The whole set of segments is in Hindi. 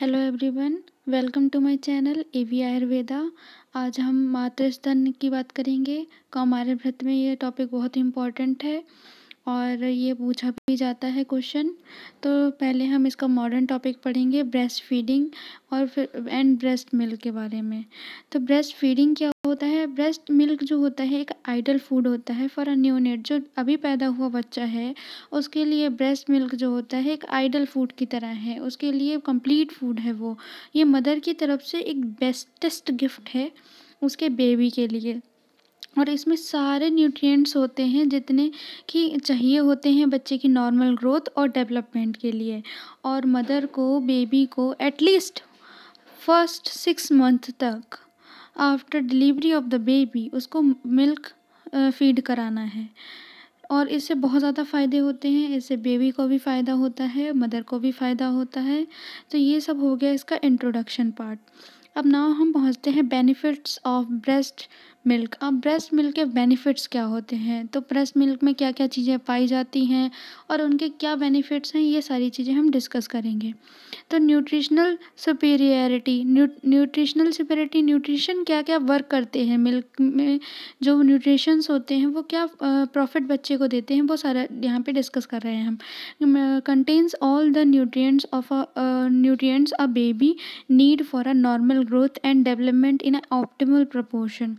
hello everyone welcome to my channel A V Ayurveda आज हम मातृ स्तन की बात करेंगे कौमार्य तो व्रत में ये टॉपिक बहुत इम्पॉर्टेंट है और ये पूछा भी जाता है क्वेश्चन तो पहले हम इसका मॉडर्न टॉपिक पढ़ेंगे ब्रेस्ट फीडिंग और फिर एंड ब्रेस्ट मिल्क के बारे में तो ब्रेस्ट फीडिंग क्या होता है ब्रेस्ट मिल्क जो होता है एक आइडल फूड होता है फॉर अ न्यूनेट जो अभी पैदा हुआ बच्चा है उसके लिए ब्रेस्ट मिल्क जो होता है एक आइडल फूड की तरह है उसके लिए कंप्लीट फूड है वो ये मदर की तरफ से एक बेस्टेस्ट गिफ्ट है उसके बेबी के लिए और इसमें सारे न्यूट्रिएंट्स होते हैं जितने कि चाहिए होते हैं बच्चे की नॉर्मल ग्रोथ और डेवलपमेंट के लिए और मदर को बेबी को एटलीस्ट फर्स्ट सिक्स मंथ तक after delivery of the baby उसको मिल्क फीड कराना है और इससे बहुत ज़्यादा फ़ायदे होते हैं इससे बेबी को भी फ़ायदा होता है मदर को भी फ़ायदा होता है तो ये सब हो गया इसका इंट्रोडक्शन पार्ट अब नाव हम पहुँचते हैं बेनिफिट्स ऑफ ब्रेस्ट मिल्क अब ब्रेस्ट मिल्क के बेनिफिट्स क्या होते हैं तो ब्रेस्ट मिल्क में क्या क्या चीज़ें पाई जाती हैं और उनके क्या बेनिफिट्स हैं ये सारी चीज़ें हम डिस्कस करेंगे तो nutritional superiority nutritional superiority nutrition क्या क्या वर्क करते हैं मिल्क में जो न्यूट्रिशंस होते हैं वो क्या प्रॉफिट बच्चे को देते हैं वो सारा यहाँ पर डिस्कस कर रहे हैं हम contains all the nutrients of a a baby need for a normal growth and development in a optimal proportion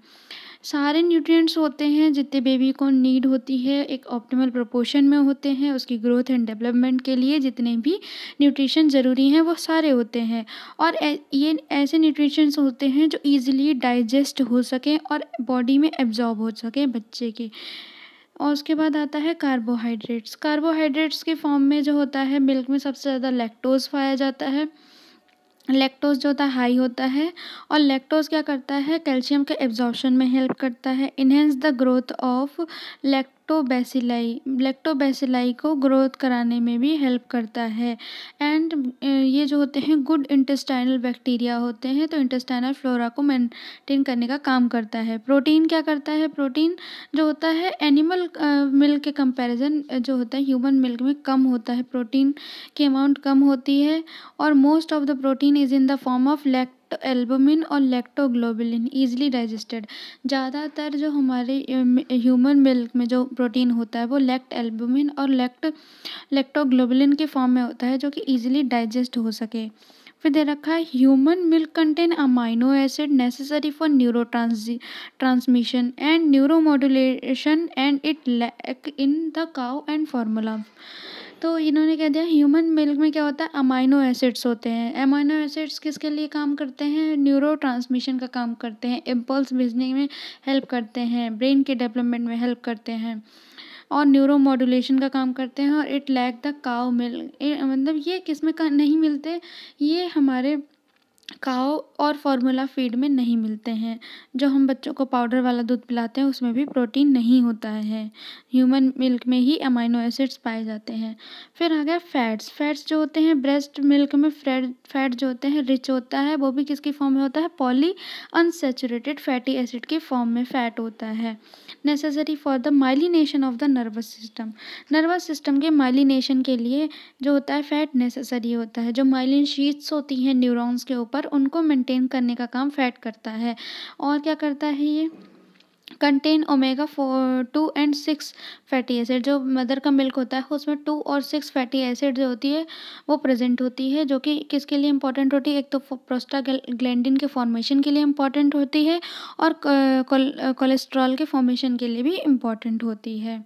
सारे न्यूट्रिएंट्स होते हैं जितने बेबी को नीड होती है एक ऑप्टिमल प्रोपोर्शन में होते हैं उसकी ग्रोथ एंड डेवलपमेंट के लिए जितने भी न्यूट्रिशन ज़रूरी हैं वो सारे होते हैं और ये ऐसे न्यूट्रिशंस होते हैं जो ईज़िली डाइजेस्ट हो सकें और बॉडी में एब्जॉर्ब हो सकें बच्चे के और उसके बाद आता है कार्बोहाइड्रेट्स कार्बोहाइड्रेट्स के फॉर्म में जो होता है मिल्क में सबसे ज़्यादा लैक्टोज़ पाया जाता है लैक्टोज जो होता है हाई होता है और लैक्टोज क्या करता है कैल्शियम के एब्जॉर्प्शन में हेल्प करता है enhance the growth of lact lactobacilli lactobacilli को ग्रोथ कराने में भी हेल्प करता है एंड ये जो होते हैं गुड इंटेस्टाइनल बैक्टीरिया होते हैं तो इंटेस्टाइनल फ्लोरा को मेंटेन करने का काम करता है प्रोटीन क्या करता है प्रोटीन जो होता है एनिमल मिल्क के कंपैरिजन जो होता है ह्यूमन मिल्क में कम होता है प्रोटीन की अमाउंट कम होती है और most of the protein is in the form of lact lactalbumin और लैक्टोग्लोबुलिन ईज़िली डाइजेस्टेड ज़्यादातर जो हमारे ह्यूमन मिल्क में जो प्रोटीन होता है वो लैक्ट एल्बुमिन और लैक्ट लैक्टोग्लोबुलिन के फॉर्म में होता है जो कि ईज़िली डाइजेस्ट हो सके फिर दे रखा है human milk contain amino acid necessary for neurotransmission and neuro and it lack in the cow and formula तो इन्होंने कह दिया ह्यूमन मिल्क में क्या होता है अमाइनो एसिड्स होते हैं अमाइनो एसिड्स किसके लिए काम करते हैं न्यूरो ट्रांसमिशन का काम करते हैं इम्पल्स भेजने में हेल्प करते हैं ब्रेन के डेवलपमेंट में हेल्प करते हैं और न्यूरो मॉड्यूलेशन का काम करते हैं और it lack the cow milk मतलब ये किस्में का नहीं मिलते ये हमारे काओ और फॉर्मूला फीड में नहीं मिलते हैं जो हम बच्चों को पाउडर वाला दूध पिलाते हैं उसमें भी प्रोटीन नहीं होता है ह्यूमन मिल्क में ही अमाइनो एसिड्स पाए जाते हैं फिर आ गया फैट्स फैट्स जो होते हैं ब्रेस्ट मिल्क में फैट फैट जो होते हैं रिच होता है वो भी किसकी फॉर्म में होता है पॉली अनसेचुरेटेड फैटी एसिड के फॉर्म में फैट होता है necessary for the myelination of the nervous system nervous system के माइलीनेशन के लिए जो होता है फैट नेसेसरी होता है जो माइलिन शीट्स होती हैं न्यूरोस के ऊपर पर उनको मेंटेन करने का काम फैट करता है और क्या करता है ये contain omega four two and six fatty acid जो मदर का मिल्क होता है उसमें टू और सिक्स फैटी एसिड जो होती है वो प्रेजेंट होती है जो कि किसके लिए इंपॉर्टेंट होती है एक तो प्रोस्टा ग्लैंडिन के फॉर्मेशन के लिए इंपॉर्टेंट होती है और कोलेस्ट्रॉल के फॉर्मेशन के लिए भी इम्पॉर्टेंट होती है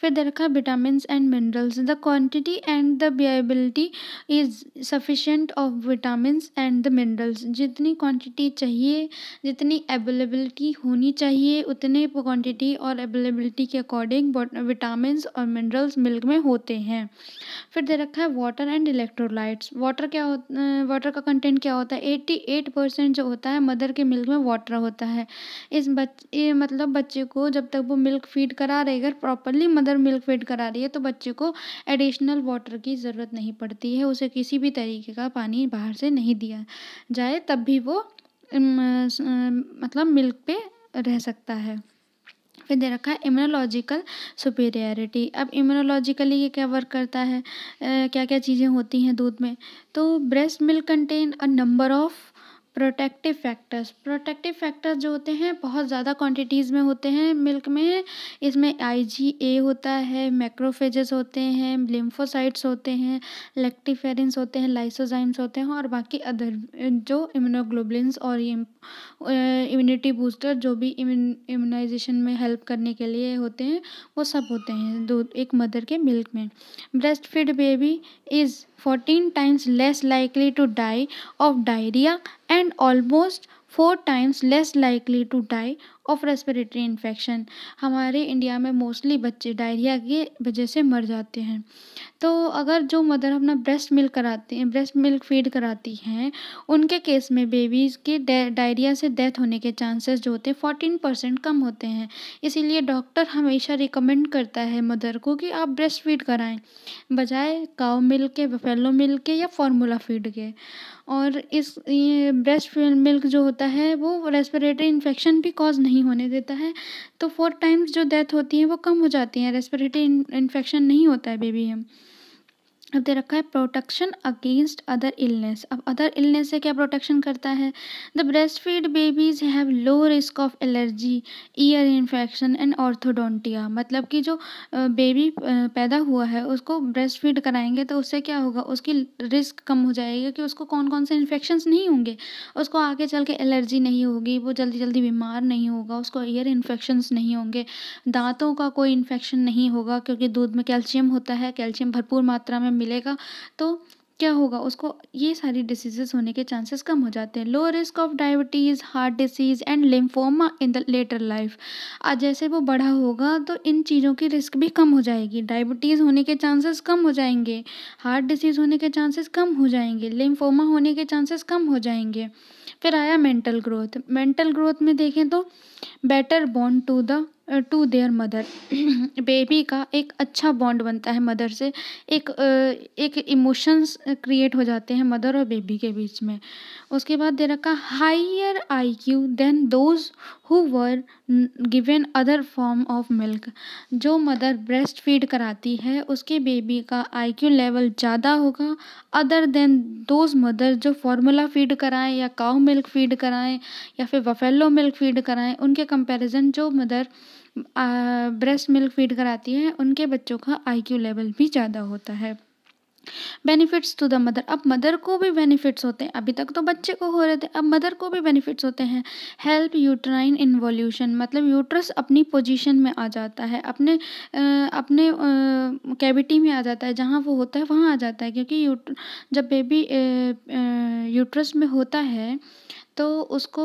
फिर दे रखा vitamin and minerals the quantity and the bioavailability is sufficient of vitamin and the minerals जितनी क्वान्टिटी चाहिए जितनी अवेलेबिलिटी होनी चाहिए उतने क्वान्टिटी और अवेलेबिलिटी के अकॉर्डिंग विटामिन और मिनरल्स मिल्क में होते हैं फिर दे रखा है वाटर एंड इलेक्ट्रोलाइट्स वाटर क्या होता वाटर का कंटेंट क्या होता है एट्टी एट परसेंट जो होता है मदर के मिल्क में वाटर होता है इस बच मतलब बच्चे को जब तक वो मिल्क फीड करा रहेगा अगर properly mother mother milk feed करा रही है तो बच्चे को एडिशनल वाटर की ज़रूरत नहीं पड़ती है उसे किसी भी तरीके का पानी बाहर से नहीं दिया जाए तब भी वो मतलब मिल्क पे रह सकता है फिर दे रखा है इम्यूनोलॉजिकल सुपेरियरिटी अब इम्यूनोलॉजिकली ये क्या वर्क करता है क्या क्या चीज़ें होती हैं दूध में तो breast milk contain a number of protective factors protective factors जो होते हैं बहुत ज़्यादा क्वांटिटीज़ में होते हैं मिल्क में इसमें आईजीए होता है मैक्रोफेजेस होते हैं लिम्फोसाइट्स होते हैं लेक्टिफेरेंस होते हैं लाइसोजाइम्स होते हैं और बाकी अदर जो इम्यूनोग्लोबुलिन्स और ये इम्यूनिटी बूस्टर जो भी इम्यूनाइजेशन में हेल्प करने के लिए होते हैं वो सब होते हैं दूध एक मदर के मिल्क में breast feed baby is fourteen times less likely to die of diarrhoea and almost four times less likely to die of respiratory infection हमारे इंडिया में मोस्टली बच्चे डायरिया की वजह से मर जाते हैं तो अगर जो मदर अपना ब्रेस्ट मिल्क कराती हैं ब्रेस्ट मिल्क फीड कराती हैं उनके केस में बेबीज़ के डायरिया से डेथ होने के चांसेस जो होते हैं फोर्टीन परसेंट कम होते हैं इसीलिए डॉक्टर हमेशा रिकमेंड करता है मदर को कि आप ब्रेस्ट फीड कराएं बजाय काओ मिल्क के बफेलो मिल्क के या फार्मूला फीड के और इस ब्रेस्ट मिल्क जो होता है वो रेस्पिरेटरी इन्फेक्शन भी कॉज नहीं होने देता है तो फोर टाइम्स जो डेथ होती है वो कम हो जाती है रेस्पिरेटरी इन्फेक्शन नहीं होता है बेबी हम अब दे रखा है प्रोटेक्शन अगेंस्ट अदर इलनेस अब अदर इलनेस से क्या प्रोटेक्शन करता है the breast feed babies have low risk of allergy ear infection and orthodontia मतलब कि जो बेबी पैदा हुआ है उसको ब्रेस्ट फीड कराएंगे तो उससे क्या होगा उसकी रिस्क कम हो जाएगी कि उसको कौन कौन से इन्फेक्शन नहीं होंगे उसको आगे चल के एलर्जी नहीं होगी वो जल्दी जल्दी बीमार नहीं होगा उसको ईयर इन्फेक्शन नहीं होंगे दांतों का कोई इन्फेक्शन नहीं होगा क्योंकि दूध में कैल्शियम होता है कैल्शियम भरपूर मात्रा में मिलेगा तो क्या होगा उसको ये सारी डिसीजेस होने के चांसेस कम हो जाते हैं low risk of diabetes heart disease and lymphoma in the later life आज जैसे वो बड़ा होगा तो इन चीज़ों की रिस्क भी कम हो जाएगी डायबिटीज़ होने के चांसेस कम हो जाएंगे हार्ट डिसीज़ होने के चांसेस कम हो जाएंगे लिम्फोमा होने के चांसेस कम हो जाएंगे फिर आया मेंटल ग्रोथ मेंटल ग्रोथ में देखें तो better bond to the to their mother baby का एक अच्छा बॉन्ड बनता है मदर से एक एक इमोशंस क्रिएट हो जाते हैं मदर और बेबी के बीच में उसके बाद दे रखा higher I Q than those who were given other form of milk जो मदर ब्रेस्ट फीड कराती है उसके बेबी का आई क्यू लेवल ज़्यादा होगा अदर देन दोज मदर जो फार्मूला फीड कराएं या काउ मिल्क फीड कराएं या फिर वफेलो मिल्क फीड कराएं उनके कंपैरिजन जो मदर ब्रेस्ट मिल्क फीड कराती है उनके बच्चों का आई क्यू लेवल भी ज़्यादा होता है बेनिफिट्स टू द मदर अब मदर को भी बेनिफिट्स होते हैं अभी तक तो बच्चे को हो रहे थे अब मदर को भी बेनिफिट्स होते हैं हेल्प यूट्राइन इन्वोल्यूशन मतलब यूट्रस अपनी पोजीशन में आ जाता है अपने आ, अपने कैविटी में आ जाता है जहाँ वो होता है वहाँ आ जाता है क्योंकि यूट जब बेबी यूट्रस में होता है तो उसको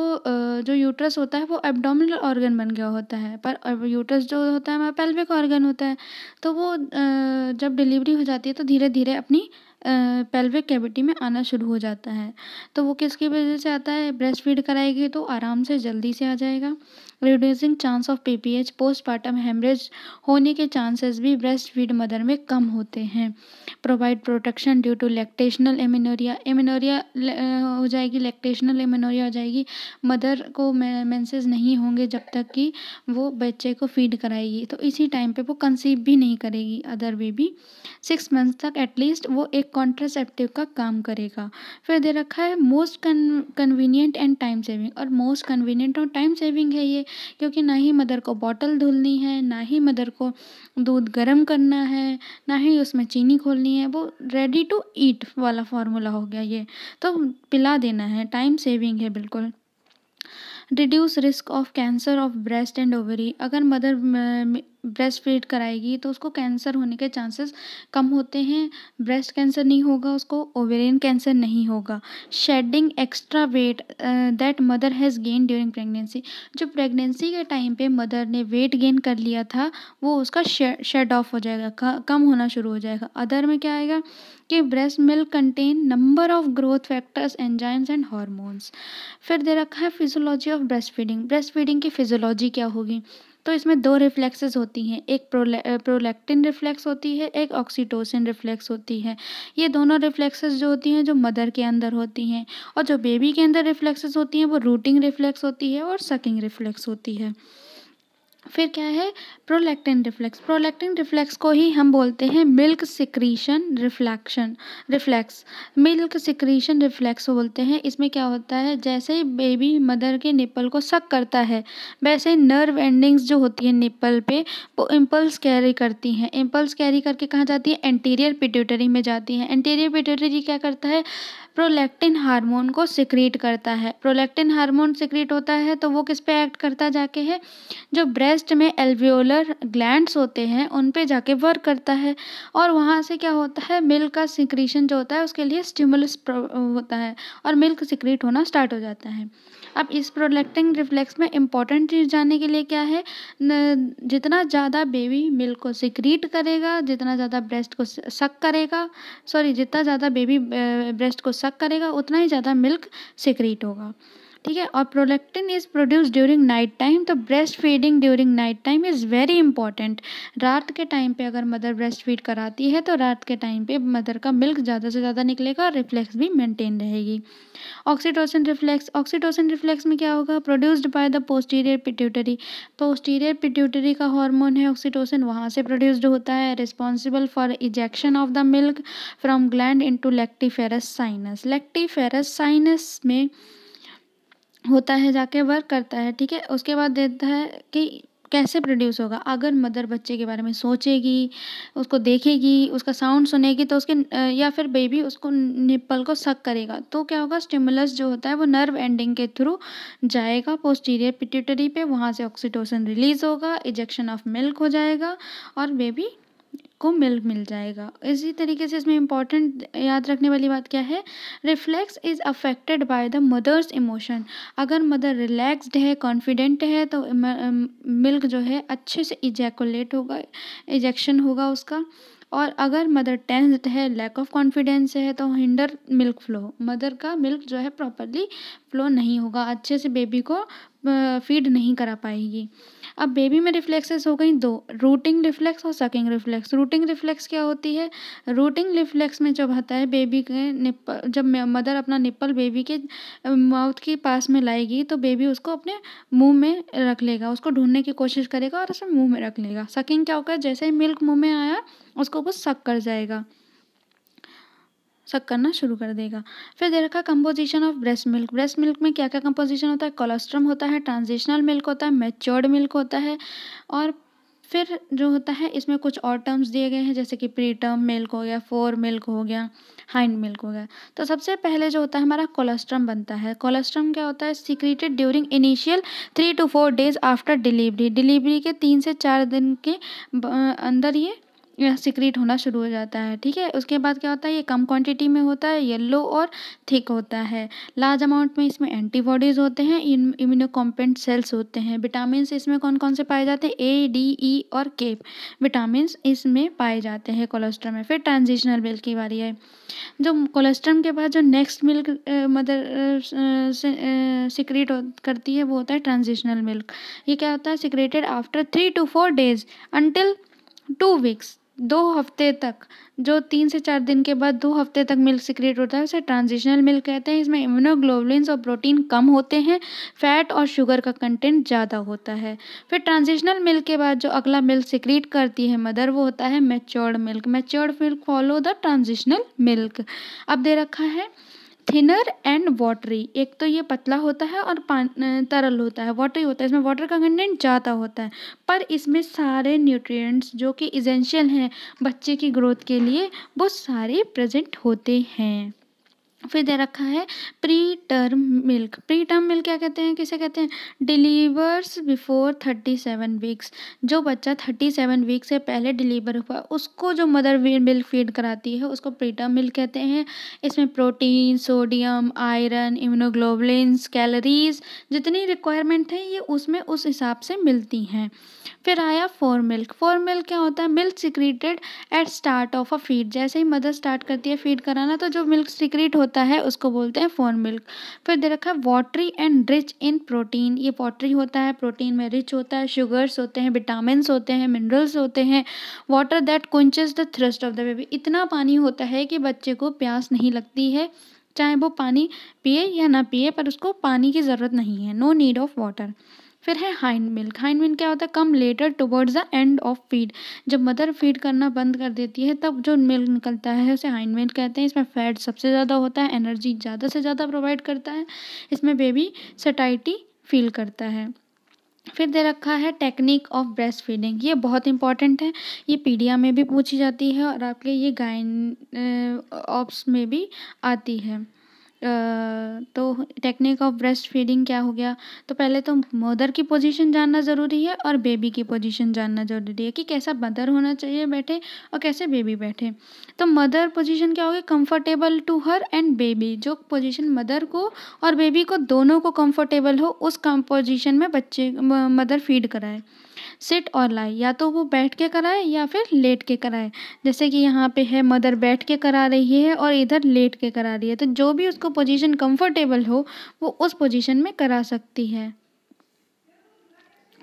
जो यूट्रस होता है वो एब्डोमिनल ऑर्गन बन गया होता है पर यूट्रस जो होता है हमारा पेल्विक ऑर्गन होता है तो वो जब डिलीवरी हो जाती है तो धीरे धीरे अपनी पेल्विक कैविटी में आना शुरू हो जाता है तो वो किसकी वजह से आता है ब्रेस्ट फीड कराएगी तो आराम से जल्दी से आ जाएगा reducing chance of P P H postmortem haemorrhage होने के चांसेस भी ब्रेस्ट फीड मदर में कम होते हैं provide protection due to lactational amenorrhoea amenorrhoea हो जाएगी लैक्टेशनल एमिनोरिया हो जाएगी मदर को मेंसेस नहीं होंगे जब तक कि वो बच्चे को फीड कराएगी तो इसी टाइम पे वो कंसीव भी नहीं करेगी अदर बेबी सिक्स मंथ तक एटलीस्ट वो एक कॉन्ट्रासेप्टिव का काम करेगा फिर दे रखा है most convenient and time saving और मोस्ट कन्वीनियंट और टाइम सेविंग है ये क्योंकि ना ही मदर को बॉटल धुलनी है ना ही मदर को दूध गर्म करना है ना ही उसमें चीनी खोलनी है वो रेडी टू ईट वाला फार्मूला हो गया ये तो पिला देना है टाइम सेविंग है बिल्कुल reduce risk of cancer of breast and ovary अगर मदर ब्रेस्ट फीड कराएगी तो उसको कैंसर होने के चांसेस कम होते हैं ब्रेस्ट कैंसर नहीं होगा उसको ओवेरियन कैंसर नहीं होगा shedding extra weight that mother has gain during pregnancy जो प्रेगनेंसी के टाइम पे मदर ने वेट गेन कर लिया था वो उसका शेड ऑफ हो जाएगा कम होना शुरू हो जाएगा अदर में क्या आएगा कि breast milk contain number of growth factors enzymes and hormones फिर दे रखा है physiology of breast feeding breast feeding की फिजोलॉजी क्या होगी तो इसमें दो रिफ्लेक्सेस होती हैं एक प्रोले प्रोलेक्टिन रिफ्लेक्स होती है एक ऑक्सीटोसिन रिफ्लेक्स होती है ये दोनों रिफ्लेक्सेस जो होती हैं जो मदर के अंदर होती हैं और जो बेबी के अंदर रिफ्लेक्सेस होती हैं वो रूटिंग रिफ्लेक्स होती है और सकिंग रिफ्लेक्स होती है फिर क्या है प्रोलैक्टिन रिफ्लेक्स प्रोलैक्टिन रिफ्लेक्स को ही हम बोलते हैं milk secretion reflection reflex milk secretion reflex बोलते हैं इसमें क्या होता है जैसे ही बेबी मदर के निप्पल को सक करता है वैसे नर्व एंडिंग्स जो होती है निप्पल पे वो इम्पल्स कैरी करती हैं इम्पल्स कैरी करके कहाँ जाती है एंटीरियर पिट्यूटरी में जाती हैं एंटीरियर पिट्यूटरी क्या करता है प्रोलैक्टिन हार्मोन को सिक्रीट करता है प्रोलैक्टिन हार्मोन सिक्रीट होता है तो वो किस पे एक्ट करता जाके है जो ब्रेस्ट में एल्वियोलर ग्लैंड्स होते हैं उन पे जाके वर्क करता है और वहाँ से क्या होता है मिल्क का सिक्रीशन जो होता है उसके लिए स्टिमुलस होता है और मिल्क सिक्रीट होना स्टार्ट हो जाता है अब इस प्रोडक्टिंग रिफ्लेक्स में इम्पॉर्टेंट चीज़ जानने के लिए क्या है जितना ज़्यादा बेबी मिल्क को सिक्रीट करेगा जितना ज़्यादा ब्रेस्ट को सक करेगा सॉरी जितना ज़्यादा बेबी ब्रेस्ट को सक करेगा उतना ही ज़्यादा मिल्क सिक्रीट होगा ठीक है और prolactin is produce during night time तो breast feeding during night time is very important रात के टाइम पे अगर मदर ब्रेस्ट फीड कराती है तो रात के टाइम पे मदर का मिल्क ज़्यादा से ज़्यादा निकलेगा और रिफ्लेक्स भी मेनटेन रहेगी ऑक्सीटोसिन रिफ्लेक्स ऑक्सीटोसिन रिफ्लेक्स में क्या होगा produced by the posterior pituitary posterior pituitary का हार्मोन है ऑक्सीटोसिन वहाँ से प्रोड्यूस्ड होता है responsible for ejection of the milk from gland to lactiferous sinus lactiferous sinus में होता है जाके वर्क करता है ठीक है उसके बाद देता है कि कैसे प्रोड्यूस होगा अगर मदर बच्चे के बारे में सोचेगी उसको देखेगी उसका साउंड सुनेगी तो उसके या फिर बेबी उसको निप्पल को सक करेगा तो क्या होगा स्टिमुलस जो होता है वो नर्व एंडिंग के थ्रू जाएगा पोस्टीरियर पिट्यूटरी पे वहाँ से ऑक्सीटोसिन रिलीज होगा इजेक्शन ऑफ मिल्क हो जाएगा और बेबी आपको मिल्क मिल जाएगा इसी तरीके से इसमें इंपॉर्टेंट याद रखने वाली बात क्या है reflex is affected by the mother's emotion अगर मदर रिलैक्सड है कॉन्फिडेंट है तो मिल्क जो है अच्छे से इजैकुलेट होगा इजेक्शन होगा उसका और अगर मदर टेंस्ड है लैक ऑफ कॉन्फिडेंस है तो हिंडर मिल्क फ्लो मदर का मिल्क जो है प्रॉपरली फ्लो नहीं होगा अच्छे से बेबी को फीड नहीं करा पाएगी अब बेबी में रिफ्लेक्सेस हो गई दो रूटिंग रिफ्लेक्स और सकिंग रिफ्लेक्स रूटिंग रिफ्लेक्स क्या होती है रूटिंग रिफ्लेक्स में जब आता है बेबी के निप्पल जब मदर अपना निप्पल बेबी के माउथ के पास में लाएगी तो बेबी उसको अपने मुंह में रख लेगा उसको ढूंढने की कोशिश करेगा और उसमें मुंह में रख लेगा सकिंग क्या होगा जैसे ही मिल्क मुंह में आया उसको वो सक कर जाएगा सक करना शुरू कर देगा फिर दे रखा composition of breast milk breast milk में क्या क्या कंपोजिशन होता है कोलेस्ट्रम होता है ट्रांजिशनल मिल्क होता है मेच्योर्ड मिल्क होता है और फिर जो होता है इसमें कुछ और टर्म्स दिए गए हैं जैसे कि प्री टर्म मिल्क हो गया फोर मिल्क हो गया हाइंड मिल्क हो गया तो सबसे पहले जो होता है हमारा कोलेस्ट्रम बनता है कोलेस्ट्रम क्या होता है secreted during initial three to four days after delivery delivery के तीन से चार दिन के अंदर ये सिक्रीट होना शुरू हो जाता है ठीक है उसके बाद क्या होता है ये कम क्वांटिटी में होता है येलो और थिक होता है लार्ज अमाउंट में इसमें एंटीबॉडीज़ होते हैं इम्यूनोकॉम्पेंट सेल्स होते हैं विटामिन इसमें कौन कौन से पाए जाते हैं ए डी ई और के विटामिन इसमें पाए जाते हैं कोलेस्ट्रम में फिर ट्रांजिशनल मिल्क की बारी है जो कोलेस्ट्रम के बाद जो नेक्स्ट मिल्क मदर सिक्रीट करती है वो होता है ट्रांजिशनल मिल्क ये क्या होता है secreted after three to four days until two weeks दो हफ्ते तक जो तीन से चार दिन के बाद दो हफ्ते तक मिल्क सिक्रेट होता है उसे ट्रांजिशनल मिल्क कहते हैं इसमें इम्यूनोग्लोबुलिन और प्रोटीन कम होते हैं फैट और शुगर का कंटेंट ज़्यादा होता है फिर ट्रांजिशनल मिल्क के बाद जो अगला मिल्क सिक्रेट करती है मदर वो होता है matured milk matured milk follow the transitional milk अब दे रखा है थिनर एंड वाटरी एक तो ये पतला होता है और पान तरल होता है वाटरी होता है इसमें वाटर का कंटेंट ज़्यादा होता है पर इसमें सारे न्यूट्रिएंट्स जो कि इजेंशियल हैं बच्चे की ग्रोथ के लिए वो सारे प्रेजेंट होते हैं फिर दे रखा है preterm milk preterm milk क्या कहते हैं किसे कहते हैं delivers before thirty seven weeks जो बच्चा थर्टी सेवन वीक से पहले डिलीवर हुआ उसको जो मदर मिल्क फीड कराती है उसको प्री टर्म मिल्क कहते हैं इसमें protein sodium iron immunoglobulins calories जितनी रिक्वायरमेंट है ये उसमें उस हिसाब से मिलती हैं फिर आया फोर मिल्क फोर मिल्क क्या होता है milk secreted at start of a feed जैसे ही मदर स्टार्ट करती है फीड कराना तो जो मिल्क सिक्रीट होता होता है उसको बोलते हैं फोन मिल्क फिर दे रखा है watery and rich in protein ये वाटरी होता है प्रोटीन में रिच होता है शुगर्स होते हैं विटामिन होते हैं मिनरल्स होते हैं water that quenches the thirst of the baby इतना पानी होता है कि बच्चे को प्यास नहीं लगती है चाहे वो पानी पिए या ना पिए पर उसको पानी की ज़रूरत नहीं है नो नीड ऑफ़ वाटर फिर है हाइंड मिल्क हाइंड मिल्क क्या होता है come later towards the end of feed जब मदर फीड करना बंद कर देती है तब जो मिल्क निकलता है उसे हाइंड मिल्क कहते हैं इसमें फैट सबसे ज़्यादा होता है एनर्जी ज़्यादा से ज़्यादा प्रोवाइड करता है इसमें बेबी सटाइटी फील करता है फिर दे रखा है टेक्निक ऑफ ब्रेस्ट फीडिंग ये बहुत इंपॉर्टेंट है ये पीडिया में भी पूछी जाती है और आपके ये गायन ऑप्स में भी आती है तो टेक्निक ऑफ ब्रेस्ट फीडिंग क्या हो गया तो पहले तो मदर की पोजीशन जानना ज़रूरी है और बेबी की पोजीशन जानना ज़रूरी है कि कैसा मदर होना चाहिए बैठे और कैसे बेबी बैठे तो मदर पोजीशन क्या होगी comfortable to her and baby जो पोजीशन मदर को और बेबी को दोनों को कंफर्टेबल हो उस पोजिशन में बच्चे मदर फीड कराए सिट और लाई या तो वो बैठ के कराए या फिर लेट के कराए जैसे कि यहाँ पे है मदर बैठ के करा रही है और इधर लेट के करा रही है तो जो भी उसको पोजीशन कंफर्टेबल हो वो उस पोजीशन में करा सकती है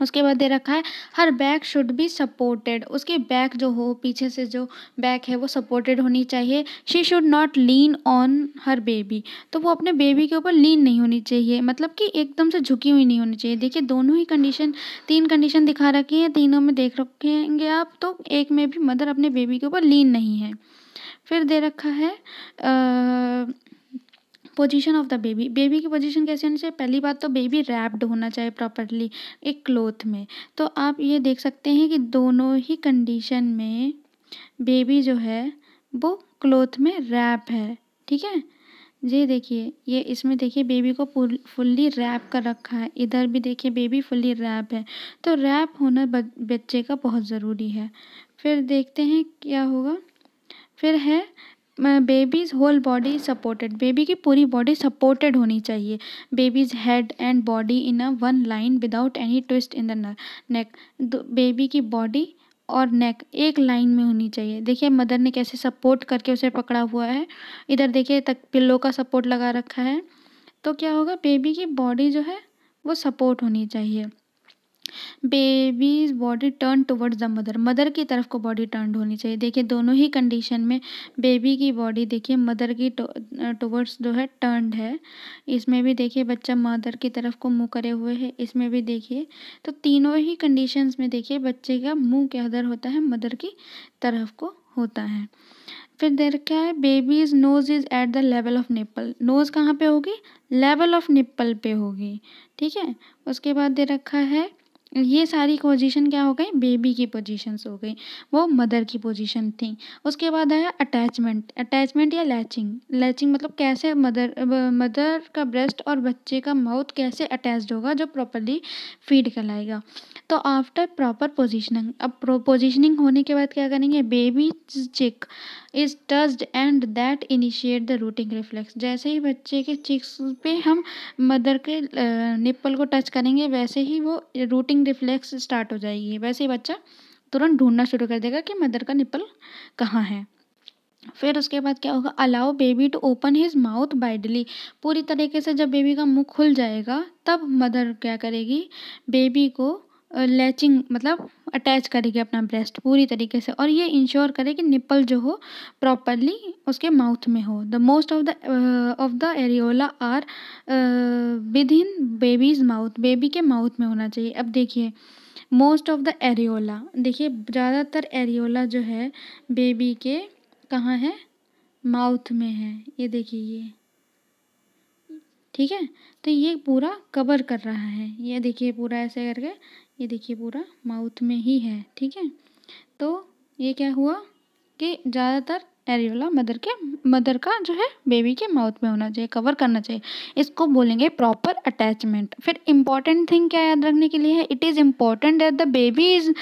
उसके बाद दे रखा है her back should be supported उसके बैक जो हो पीछे से जो बैक है वो सपोर्टेड होनी चाहिए she should not lean on her baby तो वो अपने बेबी के ऊपर लीन नहीं होनी चाहिए मतलब कि एकदम से झुकी हुई नहीं होनी चाहिए देखिए दोनों ही कंडीशन तीन कंडीशन दिखा रखी हैं तीनों में देख रखेंगे आप तो एक में भी मदर अपने बेबी के ऊपर लीन नहीं है फिर दे रखा है ah, position of the baby baby की पोजीशन कैसे होनी चाहिए पहली बात तो बेबी रैप्ड होना चाहिए प्रॉपरली एक क्लोथ में तो आप ये देख सकते हैं कि दोनों ही कंडीशन में बेबी जो है वो क्लोथ में रैप है ठीक है ये देखिए ये इसमें देखिए बेबी को फुल्ली रैप कर रखा है इधर भी देखिए बेबी फुल्ली रैप है तो रैप होना बच्चे का बहुत ज़रूरी है फिर देखते हैं क्या होगा फिर है baby's whole body supported baby की पूरी बॉडी सपोर्टेड होनी चाहिए baby's head and body in a one line without any twist in the neck baby की बॉडी और नेक एक लाइन में होनी चाहिए देखिए मदर ने कैसे सपोर्ट करके उसे पकड़ा हुआ है इधर देखिए तक पिल्लो का सपोर्ट लगा रखा है तो क्या होगा बेबी की बॉडी जो है वो सपोर्ट होनी चाहिए baby's body turn towards the mother mother की तरफ को बॉडी टर्न होनी चाहिए देखिए दोनों ही कंडीशन में बेबी की बॉडी देखिए मदर की टुवर्ड्स जो है टर्न है इसमें भी देखिए बच्चा मदर की तरफ को मुँह करे हुए है इसमें भी देखिए तो तीनों ही कंडीशंस में देखिए बच्चे का मुँह के अदर होता है मदर की तरफ को होता है फिर देर क्या है baby's nose is at the level of nipple nose कहाँ पे होगी लेवल ऑफ निप्पल पे होगी ठीक है उसके बाद दे रखा है ये सारी पोजीशन क्या हो गई बेबी की पोजीशंस हो गई वो मदर की पोजीशन थी उसके बाद आया अटैचमेंट अटैचमेंट या लैचिंग लैचिंग मतलब कैसे मदर मदर का ब्रेस्ट और बच्चे का माउथ कैसे अटैच्ड होगा जो प्रॉपरली फीड कराएगा तो आफ्टर प्रॉपर पोजीशनिंग अब पोजीशनिंग होने के बाद क्या करेंगे baby cheek is touched and that initiate the rooting reflex जैसे ही बच्चे के चिक्स पे हम मदर के निप्पल को टच करेंगे वैसे ही वो रूटिंग रिफ्लेक्स स्टार्ट हो जाएगी वैसे ही बच्चा तुरंत ढूंढना शुरू कर देगा कि मदर का निप्पल कहाँ है फिर उसके बाद क्या होगा allow baby to open his mouth widely पूरी तरीके से जब बेबी का मुंह खुल जाएगा तब मदर क्या करेगी बेबी को लैचिंग मतलब अटैच करेगी अपना ब्रेस्ट पूरी तरीके से और ये इंश्योर करे कि निप्पल जो हो प्रॉपरली उसके माउथ में हो the most of the of the areola are within baby's mouth baby के माउथ में होना चाहिए अब देखिए मोस्ट ऑफ द एरियोला देखिए ज़्यादातर एरियोला जो है बेबी के कहाँ है माउथ में है ये देखिए ये ठीक है तो ये पूरा कवर कर रहा है ये देखिए पूरा ऐसे करके ये देखिए पूरा माउथ में ही है ठीक है तो ये क्या हुआ कि ज़्यादातर एरियोला मदर के मदर का जो है बेबी के माउथ में होना चाहिए कवर करना चाहिए इसको बोलेंगे प्रॉपर अटैचमेंट फिर इम्पॉर्टेंट थिंग क्या याद रखने के लिए है it is important that the baby is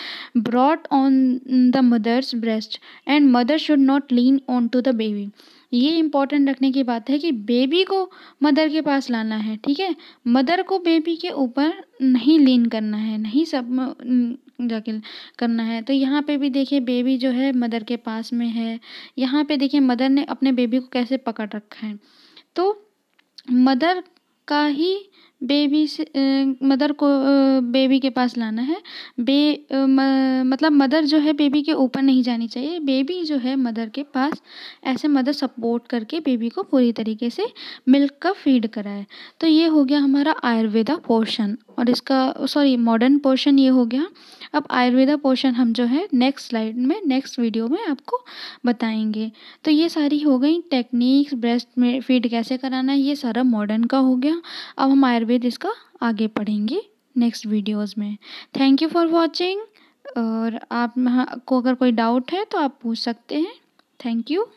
brought on the mother's breast and mother should not lean on to the baby ये इंपॉर्टेंट रखने की बात है कि बेबी को मदर के पास लाना है ठीक है मदर को बेबी के ऊपर नहीं लीन करना है नहीं सब जाके करना है तो यहाँ पे भी देखिए बेबी जो है मदर के पास में है यहाँ पे देखिए मदर ने अपने बेबी को कैसे पकड़ रखा है तो मदर का ही बेबी से मदर को बेबी के पास लाना है बे मतलब मदर जो है बेबी के ऊपर नहीं जानी चाहिए बेबी जो है मदर के पास ऐसे मदर सपोर्ट करके बेबी को पूरी तरीके से मिल्क का फीड कराए तो ये हो गया हमारा आयुर्वेदा पोर्शन और इसका सॉरी मॉडर्न पोर्शन ये हो गया अब आयुर्वेदा पोर्शन हम जो है नेक्स्ट स्लाइड में नेक्स्ट वीडियो में आपको बताएंगे तो ये सारी हो गई टेक्निक्स ब्रेस्ट में फीड कैसे कराना है ये सारा मॉडर्न का हो गया अब हम आयुर्वेद इसका आगे पढ़ेंगे नेक्स्ट वीडियोज़ में थैंक यू फॉर वॉचिंग और आप को अगर कोई डाउट है तो आप पूछ सकते हैं थैंक यू